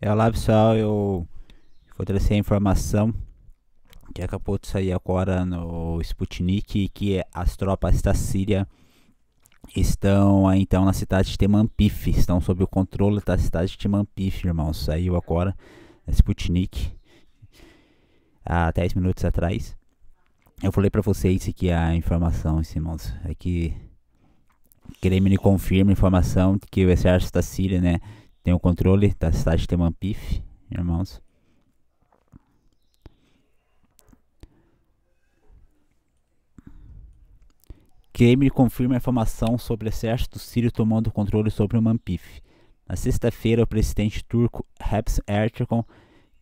É, lá, pessoal, eu vou trazer a informação que acabou é de sair agora no Sputnik que é, as tropas da Síria estão então na cidade de Temanpif, estão sob o controle da cidade de Temanpif, irmãos. Saiu agora Sputnik há 10 minutos atrás. Eu falei para vocês que a informação, irmãos, é que Kremlin confirma a informação de que o exército da Síria, né, tem o controle da cidade de Manpif, irmãos. Kremlin confirma informação sobre o exército sírio tomando controle sobre o Manpif. Na sexta-feira, o presidente turco Reps Erdogan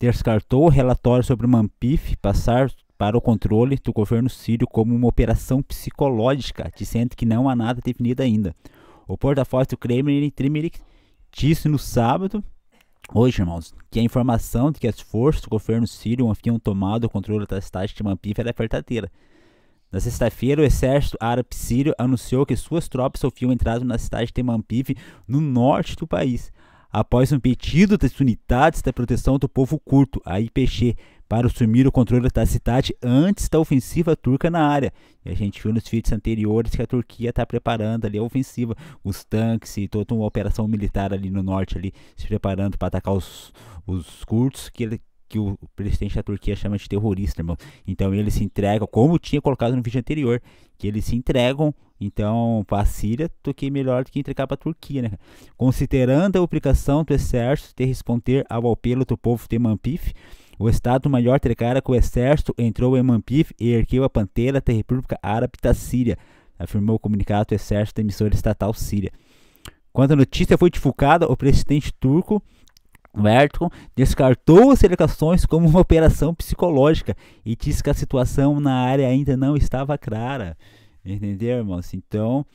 descartou o relatório sobre o Manpif passar para o controle do governo sírio como uma operação psicológica, dizendo que não há nada definido ainda. O porta-voz do Kremlin, Trimirik, disse no sábado, hoje, irmãos, que a informação de que as forças do governo sírio haviam tomado o controle da cidade de Manpif era verdadeira. Na sexta-feira, o exército árabe sírio anunciou que suas tropas haviam entrado na cidade de Manpif, no norte do país, após um pedido das unidades da proteção do povo curto, a IPG, para assumir o controle da cidade antes da ofensiva turca na área. E a gente viu nos vídeos anteriores que a Turquia está preparando ali a ofensiva, os tanques e toda uma operação militar ali no norte ali se preparando para atacar os, os curtos que ele, que o presidente da Turquia chama de terrorista, irmão. Então eles se entregam, como tinha colocado no vídeo anterior, que eles se entregam, então, para a Síria, do que melhor do que entregar para a Turquia, né? Considerando a obrigação do exército de responder ao apelo do povo de Manpif, o Estado-Maior trecara com o exército, entrou em Manpif e ergueu a Pantera da República Árabe da Síria, afirmou o comunicado do exército da emissora estatal síria. Quando a notícia foi divulgada, o presidente turco Erdogan descartou as alegações como uma operação psicológica e disse que a situação na área ainda não estava clara. Entendeu, irmãos? Então,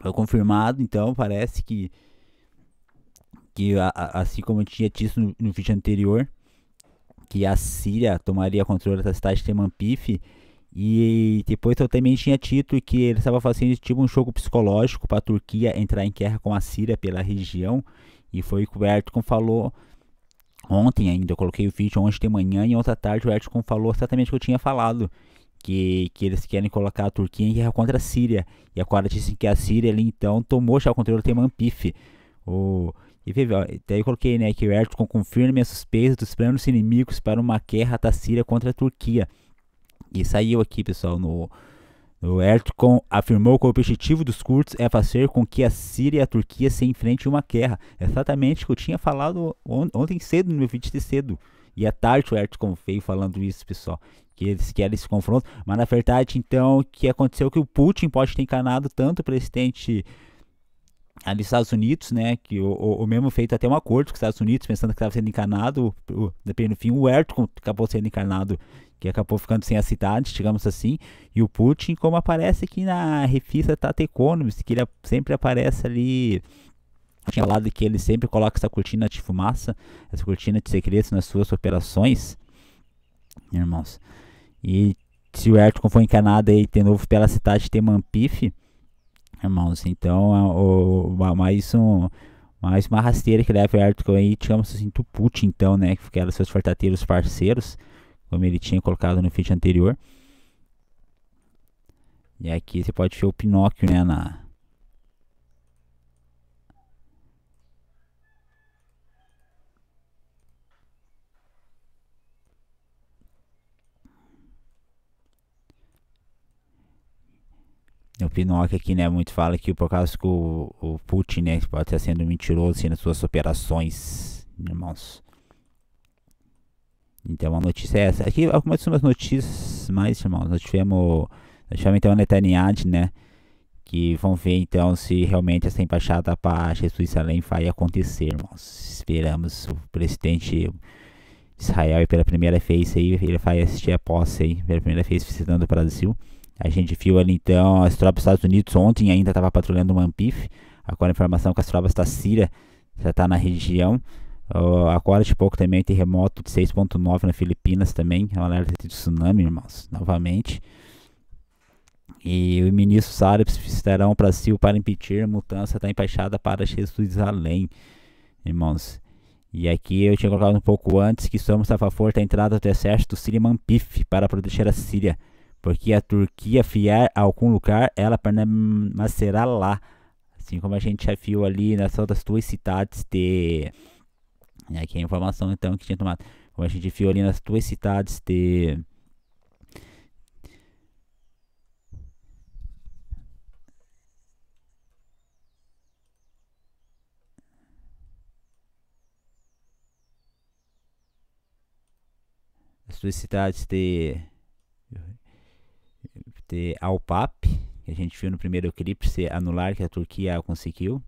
foi confirmado, então parece que, que a, a, assim como eu tinha dito no, no vídeo anterior, que a Síria tomaria controle da cidade de Temanpife e depois eu também tinha título que ele estava fazendo tipo um jogo psicológico para a Turquia entrar em guerra com a Síria pela região e foi o Erdogan falou ontem ainda, eu coloquei o vídeo ontem de manhã e ontem à tarde o Erdogan falou exatamente o que eu tinha falado que, que eles querem colocar a Turquia em guerra contra a Síria e agora disse que a Síria ali então tomou já o controle do Temanpife o e teve, ó, daí eu coloquei, né, que o Erdogan confirma a suspeita dos planos inimigos para uma guerra da Síria contra a Turquia. E saiu aqui, pessoal, no, o Erdogan afirmou que o objetivo dos curtos é fazer com que a Síria e a Turquia se enfrentem uma guerra. É exatamente o que eu tinha falado ontem cedo, no meu vídeo de cedo. E à tarde o Erdogan veio falando isso, pessoal. Que eles querem esse confronto. Mas na verdade, então, o que aconteceu é que o Putin pode ter encanado tanto o presidente ali Estados Unidos, né, que o, o, mesmo feito até um acordo com os Estados Unidos, pensando que estava sendo encarnado, dependendo no fim, o Erdogan acabou sendo encarnado, que acabou ficando sem a cidade, digamos assim, e o Putin, como aparece aqui na revista Tata Economist, que ele sempre aparece ali, tinha falado que ele sempre coloca essa cortina de fumaça, essa cortina de segredos nas suas operações, irmãos, e se o Erdogan for encarnado aí de novo pela cidade de Temanpife, irmãos. Então, é o, o, mais um. Mais uma rasteira que leva Arthur aí, digamos assim, do Putin, então, né? Que eram seus fortateiros parceiros, como ele tinha colocado no feed anterior. E aqui você pode ver o Pinóquio, né? Na, o Pinocchio aqui, né, muito fala que por causa que o, o Putin, né, pode estar sendo mentiroso assim, nas suas operações, irmãos. Então a notícia é essa. Aqui algumas são as notícias mais, irmãos. Nós tivemos, nós tivemos então a Netanyahu, né, que vão ver então se realmente essa embaixada para Jerusalém vai acontecer, irmãos. Esperamos o presidente Israel pela primeira vez aí, ele vai assistir a posse aí, pela primeira vez visitando o Brasil. A gente viu ali então as tropas dos Estados Unidos ontem ainda estava patrulhando o Manpif. Agora a informação é que as tropas da Síria já está na região. Uh, agora de pouco também terremoto de 6.9 na Filipinas também. É um alerta de tsunami, irmãos, novamente. E os ministros árabes visitarão o Brasil para impedir a mudança da embaixada para Jerusalém, irmãos. E aqui eu tinha colocado um pouco antes que somos a favor da entrada do exército do Sirimanpif para proteger a Síria porque a Turquia fiar a algum lugar, ela permanecerá lá. Assim como a gente já viu ali nas outras duas cidades de. Aqui né, é a informação então que tinha tomado. Como a gente viu ali nas duas cidades de. As duas cidades de ter PAP, que a gente viu no primeiro clipe ser anular, que a Turquia conseguiu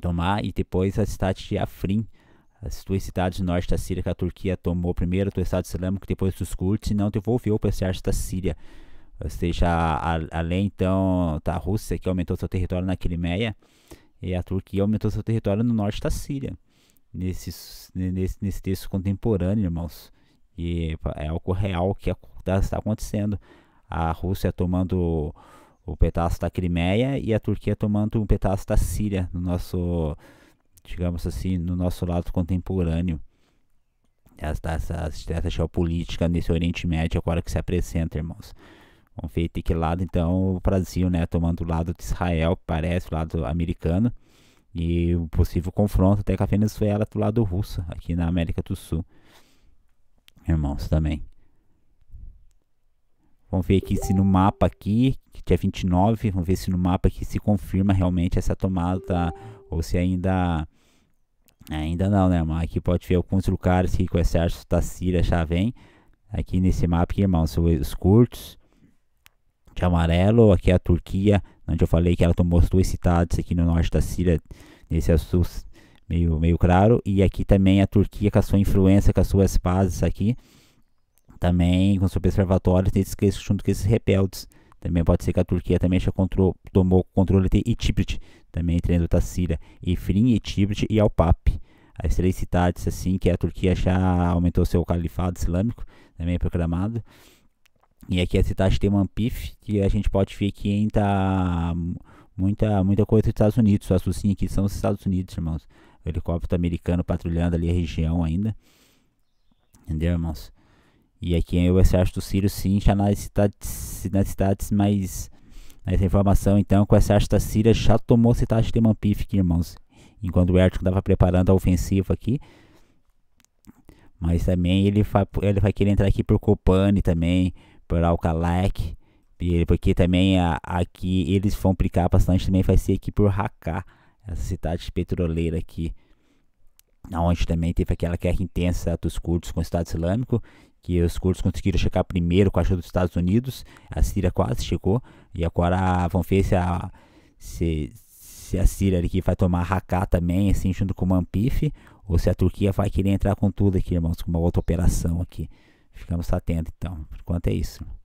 tomar, e depois a cidade de Afrin, as duas cidades do norte da Síria que a Turquia tomou primeiro do Estado Islâmico, depois dos Kurds, e não devolveu para o exército da Síria. Ou seja, além então da Rússia, que aumentou seu território na Crimeia, e a Turquia aumentou seu território no norte da Síria. Nesse, nesse, nesse texto contemporâneo, irmãos. E é algo real que tá, está acontecendo a Rússia tomando o pedaço da Crimeia e a Turquia tomando um pedaço da Síria no nosso, digamos assim, no nosso lado contemporâneo. Essa, essa, essa geopolítica nesse Oriente Médio agora que se apresenta, irmãos. Vamos ver de que lado, então, o Brasil, né, tomando o lado de Israel, parece, o lado americano, e o possível confronto até com a Venezuela do lado russo, aqui na América do Sul. Irmãos, também. Vamos ver aqui se no mapa aqui, que é 29, vamos ver se no mapa aqui se confirma realmente essa tomada ou se ainda ainda não, né, mas aqui pode ver alguns lugares aqui com o exército da Síria já vem aqui nesse mapa aqui, são os curtos de é amarelo, aqui é a Turquia, onde eu falei que ela tomou as duas cidades aqui no norte da Síria, nesse azul meio, meio claro, e aqui também a Turquia com a sua influência, com as suas bases aqui, também com seu observatórios tem que junto com esses rebeldes. Também pode ser que a Turquia também já control, tomou controle de Itibrit, também entrando da Síria, Efrin, Itibrit e Alpap. As três cidades assim que a Turquia já aumentou seu califado islâmico, também proclamado. E aqui a cidade tem Manpif, que a gente pode ver que entra muita, muita coisa dos Estados Unidos. O Sucinha aqui são os Estados Unidos, irmãos. O helicóptero americano patrulhando ali a região ainda. Entendeu, irmãos? E aqui o exército sírio sim, já nas cidades, nas cidades mais. informação, então, que o exército da Síria já tomou a cidade de Mampific, irmãos. Enquanto o Ertug estava preparando a ofensiva aqui. Mas também ele, ele vai querer entrar aqui por Kobani também, por Alcalac. Porque também a, aqui eles vão aplicar bastante também, vai ser aqui por Raká. Essa cidade petroleira aqui onde também teve aquela guerra intensa dos curdos com o Estado Islâmico, que os curdos conseguiram chegar primeiro com a ajuda dos Estados Unidos, a Síria quase chegou, e agora vão ver se a, se, se a Síria aqui vai tomar Raqqa também, assim, junto com o Manpif, ou se a Turquia vai querer entrar com tudo aqui, irmãos, com uma outra operação aqui. Ficamos atentos, então. Por enquanto é isso.